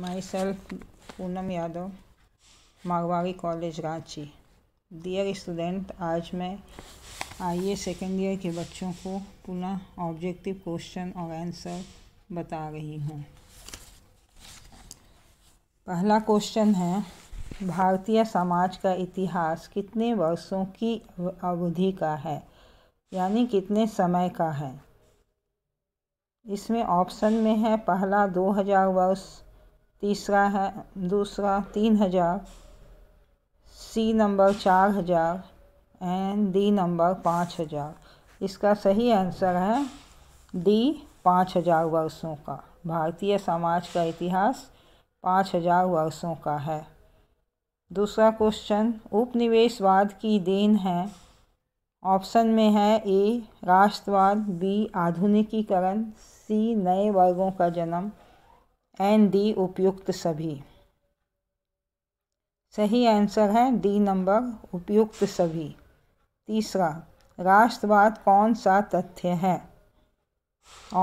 माई myself Poonam Yadav Magwadi college Ranchi dear student आज मैं आइए सेकेंड ईयर के बच्चों को पुनः ऑब्जेक्टिव क्वेश्चन और आंसर बता रही हूँ पहला क्वेश्चन है भारतीय समाज का इतिहास कितने वर्षों की अवधि का है यानी कितने समय का है इसमें ऑप्शन में है पहला 2000 वर्ष तीसरा है दूसरा तीन हज़ार सी नंबर चार हज़ार एंड डी नंबर पाँच हज़ार इसका सही आंसर है डी पाँच हज़ार वर्षों का भारतीय समाज का इतिहास पाँच हज़ार वर्षों का है दूसरा क्वेश्चन उपनिवेशवाद की देन है ऑप्शन में है ए राष्ट्रवाद बी आधुनिकीकरण सी नए वर्गों का जन्म एन डी उपयुक्त सभी सही आंसर है डी नंबर उपयुक्त सभी तीसरा राष्ट्रवाद कौन सा तथ्य है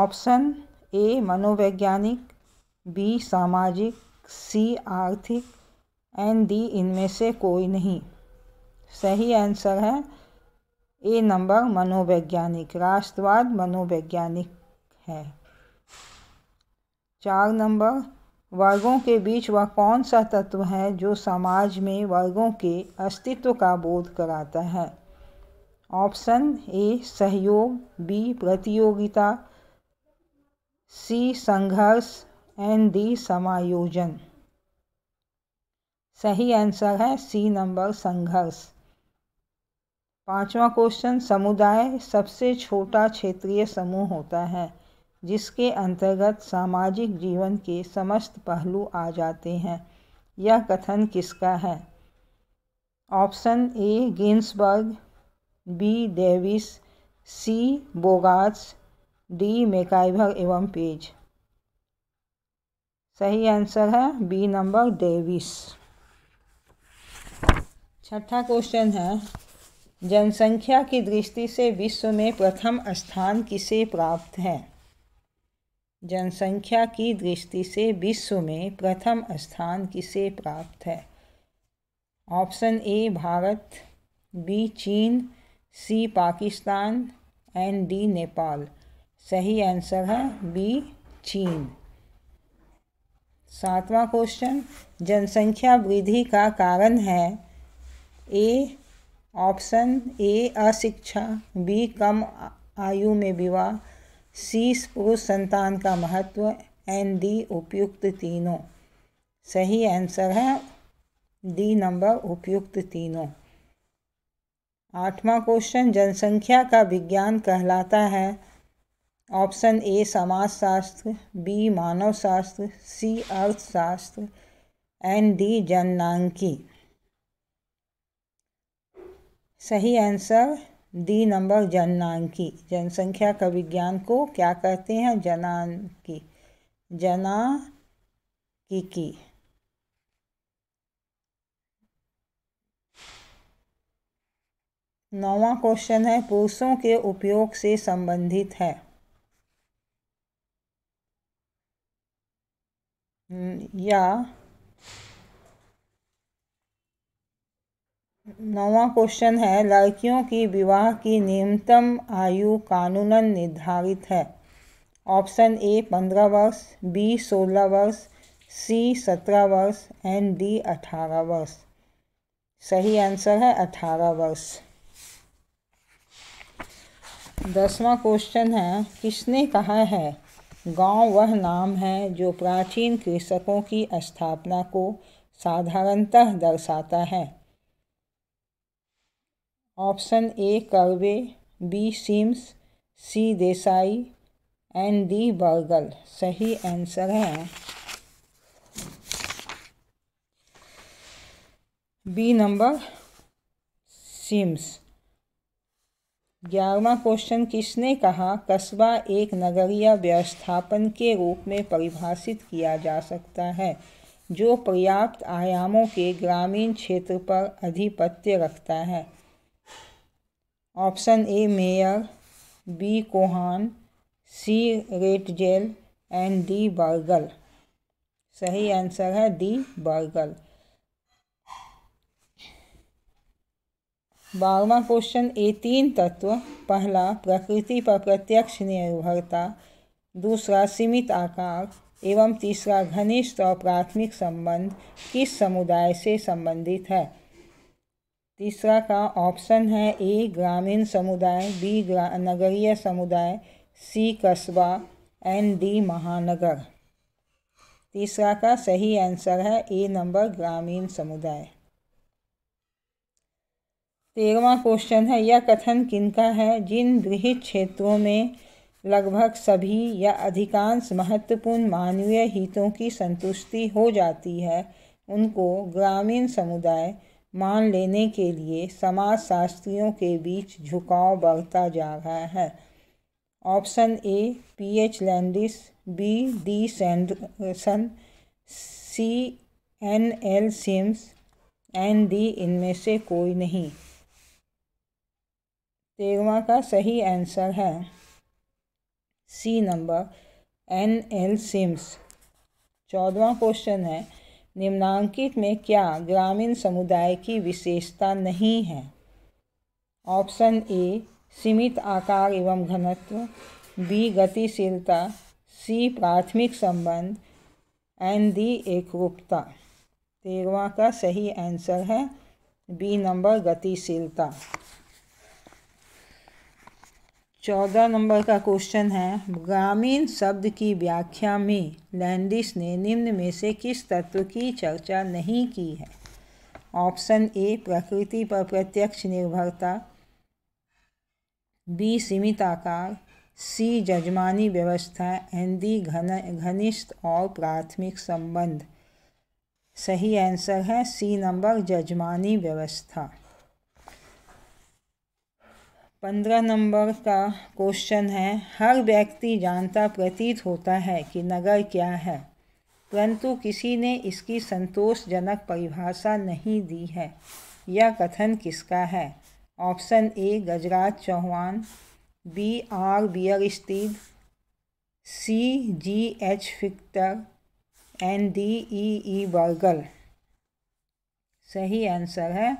ऑप्शन ए मनोवैज्ञानिक बी सामाजिक सी आर्थिक एंड डी इनमें से कोई नहीं सही आंसर है ए नंबर मनोवैज्ञानिक राष्ट्रवाद मनोवैज्ञानिक है चार नंबर वर्गों के बीच वह कौन सा तत्व है जो समाज में वर्गों के अस्तित्व का बोध कराता है ऑप्शन ए सहयोग बी प्रतियोगिता सी संघर्ष एंड डी समायोजन सही आंसर है सी नंबर संघर्ष पांचवा क्वेश्चन समुदाय सबसे छोटा क्षेत्रीय समूह होता है जिसके अंतर्गत सामाजिक जीवन के समस्त पहलू आ जाते हैं यह कथन किसका है option A Ginsberg B Davis C Bogardus D MacIver एवं पेज सही आंसर है बी नंबर डेविस छठा क्वेश्चन है जनसंख्या की दृष्टि से विश्व में प्रथम स्थान किसे प्राप्त है जनसंख्या की दृष्टि से विश्व में प्रथम स्थान किसे प्राप्त है ऑप्शन ए भारत बी चीन C Pakistan and D Nepal सही आंसर है बी चीन सातवां क्वेश्चन जनसंख्या वृद्धि का कारण है ए ऑप्शन ए अशिक्षा बी कम आयु में विवाह सी पुरुष संतान का महत्व एन डी उपयुक्त तीनों सही आंसर है डी नंबर उपयुक्त तीनों आठवां क्वेश्चन जनसंख्या का विज्ञान कहलाता है ऑप्शन ए समाजशास्त्र बी मानव शास्त्र सी अर्थशास्त्र एंड डी जननांकी सही आंसर डी नंबर जननांकी जनसंख्या का विज्ञान को क्या कहते हैं जनांकी जना की की नौवा क्वेश्चन है पुरुषों के उपयोग से संबंधित है या नौवा क्वेश्चन है लड़कियों की विवाह की न्यूनतम आयु कानूनन निर्धारित है ऑप्शन ए पंद्रह वर्ष बी सोलह वर्ष सी सत्रह वर्ष एंड डी अठारह वर्ष सही आंसर है अठारह वर्ष दसवां क्वेश्चन है किसने कहा है गांव वह नाम है जो प्राचीन कृषकों की स्थापना को साधारणतः दर्शाता है option A Karve B Sims C Desai and D Bergel सही आंसर है बी नंबर सिम्स ग्यारहवा क्वेश्चन किसने कहा कस्बा एक नगरीय व्यवस्थापन के रूप में परिभाषित किया जा सकता है जो पर्याप्त आयामों के ग्रामीण क्षेत्र पर आधिपत्य रखता है option A Meyer B Cohan C Ratzel and D Bergel सही आंसर है डी बर्गल बारवा क्वेश्चन ए तीन तत्व पहला प्रकृति पर प्रत्यक्ष निर्भरता दूसरा सीमित आकार एवं तीसरा घनिष्ठ और प्राथमिक संबंध किस समुदाय से संबंधित है तीसरा का ऑप्शन है ए ग्रामीण समुदाय बी नगरीय समुदाय सी कस्बा एन डी महानगर तीसरा का सही आंसर है ए नंबर ग्रामीण समुदाय तेरहवा क्वेश्चन है यह कथन किनका है जिन गृहित क्षेत्रों में लगभग सभी या अधिकांश महत्वपूर्ण मानवीय हितों की संतुष्टि हो जाती है उनको ग्रामीण समुदाय मान लेने के लिए समाजशास्त्रियों के बीच झुकाव बढ़ता जा रहा है option A P H Landis B D Sanderson C N L Sims and D इनमें से कोई नहीं तेरवा का सही आंसर है C number N L Sims चौदवा क्वेश्चन है निम्नांकित में क्या ग्रामीण समुदाय की विशेषता नहीं है ऑप्शन ए सीमित आकार एवं घनत्व बी गतिशीलता सी प्राथमिक संबंध एंड डी एकरूपता तेरवा का सही आंसर है बी नंबर गतिशीलता चौदह नंबर का क्वेश्चन है ग्रामीण शब्द की व्याख्या में लैंडिस ने निम्न में से किस तत्व की चर्चा नहीं की है ऑप्शन ए प्रकृति पर प्रत्यक्ष निर्भरता बी सीमित आकार सी जजमानी व्यवस्था एन डी घन घनिष्ठ और प्राथमिक संबंध सही आंसर है सी नंबर जजमानी व्यवस्था पंद्रह नंबर का क्वेश्चन है हर व्यक्ति जानता प्रतीत होता है कि नगर क्या है परंतु किसी ने इसकी संतोषजनक परिभाषा नहीं दी है यह कथन किसका है option A Gajraj Chauhan B R Bierstedt C G H Fichter and D E E Bergel सही आंसर है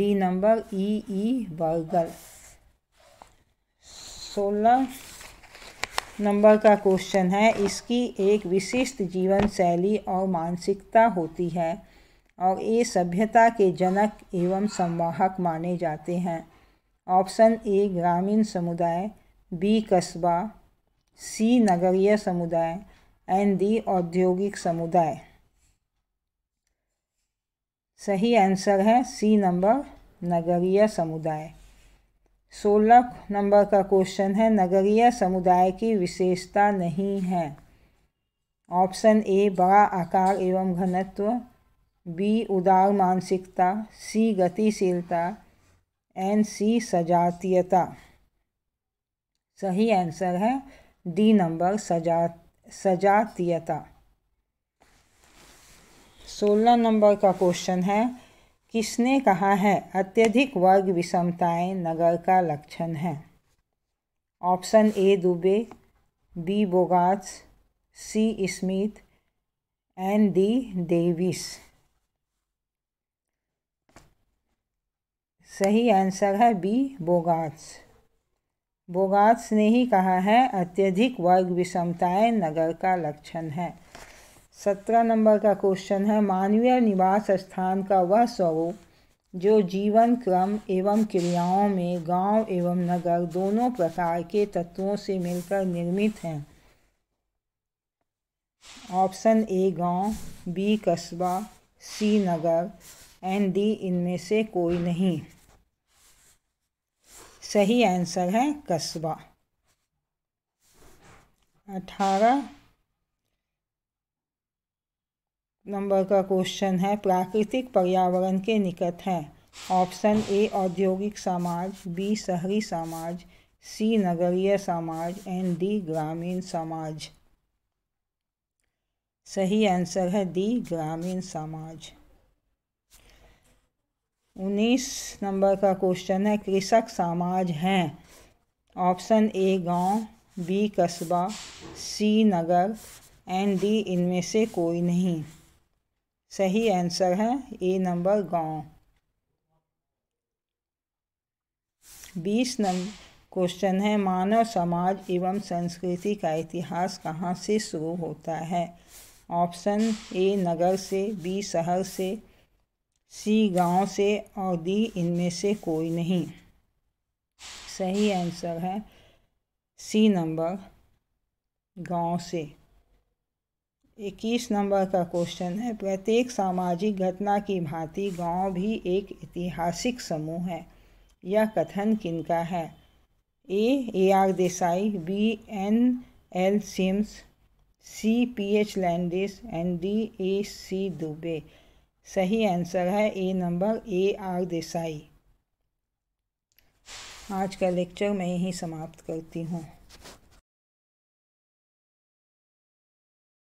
D number E E Bergel सोलह नंबर का क्वेश्चन है इसकी एक विशिष्ट जीवन शैली और मानसिकता होती है और ये सभ्यता के जनक एवं संवाहक माने जाते हैं ऑप्शन ए ग्रामीण समुदाय बी कस्बा सी नगरीय समुदाय एंड डी औद्योगिक समुदाय सही आंसर है सी नंबर नगरीय समुदाय सोलह नंबर का क्वेश्चन है नगरीय समुदाय की विशेषता नहीं है ऑप्शन ए बड़ा आकार एवं घनत्व बी उदार मानसिकता सी गतिशीलता एन सी सजातीयता सही आंसर है डी नंबर सजा सजातीयता सोलह नंबर का क्वेश्चन है किसने कहा है अत्यधिक वर्ग विषमताएं नगर का लक्षण है option A Dubey B Bogardus C Smith and D Davis सही आंसर है बी बोगाट्स बोगाट्स ने ही कहा है अत्यधिक वर्ग विषमताएं नगर का लक्षण है सत्रह नंबर का क्वेश्चन है मानवीय निवास स्थान का वह स्वरूप जो जीवन क्रम एवं क्रियाओं में गांव एवं नगर दोनों प्रकार के तत्वों से मिलकर निर्मित हैं ऑप्शन ए गांव, बी कस्बा सी नगर एंड डी इनमें से कोई नहीं सही आंसर है कस्बा अठारह नंबर का क्वेश्चन है प्राकृतिक पर्यावरण के निकट है ऑप्शन ए औद्योगिक समाज बी शहरी समाज सी नगरीय समाज एंड डी ग्रामीण समाज सही आंसर है डी ग्रामीण समाज उन्नीस नंबर का क्वेश्चन है कृषक समाज हैं ऑप्शन ए गांव बी कस्बा सी नगर एंड डी इनमें से कोई नहीं सही आंसर है ए नंबर गांव बीस नंबर क्वेश्चन है मानव समाज एवं संस्कृति का इतिहास कहाँ से शुरू होता है ऑप्शन ए नगर से बी शहर से सी गांव से और डी इनमें से कोई नहीं सही आंसर है सी नंबर गांव से इक्कीस नंबर का क्वेश्चन है प्रत्येक सामाजिक घटना की भांति गांव भी एक ऐतिहासिक समूह है यह कथन किनका है A A R Desai B N L Sims C P H Landis and D A C Dubey सही आंसर है A number A R Desai आज का लेक्चर मैं यहीं समाप्त करती हूँ